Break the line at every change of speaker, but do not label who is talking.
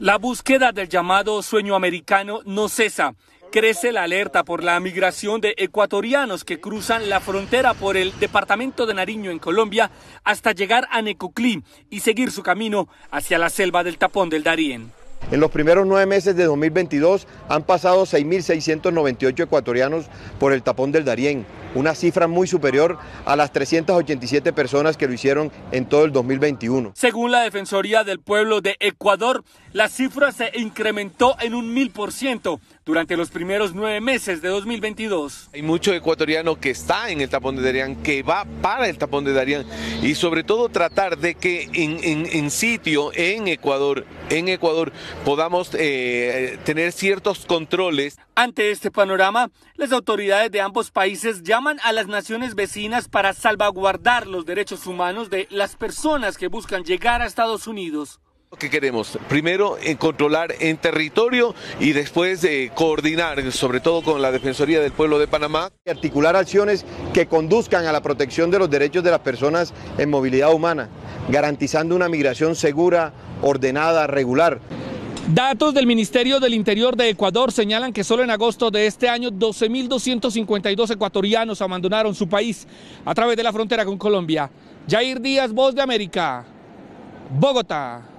La búsqueda del llamado sueño americano no cesa. Crece la alerta por la migración de ecuatorianos que cruzan la frontera por el departamento de Nariño en Colombia hasta llegar a Necoclí y seguir su camino hacia la selva del tapón del Darién.
En los primeros nueve meses de 2022 han pasado 6.698 ecuatorianos por el tapón del Darién, una cifra muy superior a las 387 personas que lo hicieron en todo el 2021.
Según la Defensoría del Pueblo de Ecuador, la cifra se incrementó en un mil ciento durante los primeros nueve
meses de 2022. Hay mucho ecuatoriano que está en el tapón de Darién, que va para el tapón de Darién y sobre todo tratar de que en sitio, en Ecuador, en Ecuador, podamos eh, tener ciertos controles. Ante este
panorama, las autoridades de ambos países llaman a las naciones vecinas para salvaguardar los derechos humanos de las personas que buscan llegar a Estados Unidos.
Lo que queremos, primero, eh, controlar en territorio y después de eh, coordinar, sobre todo con la Defensoría del Pueblo de Panamá.
Articular acciones que conduzcan a la protección de los derechos de las personas en movilidad humana, garantizando una migración segura, ordenada, regular.
Datos del Ministerio del Interior de Ecuador señalan que solo en agosto de este año 12.252 ecuatorianos abandonaron su país a través de la frontera con Colombia. Jair Díaz, Voz de América, Bogotá.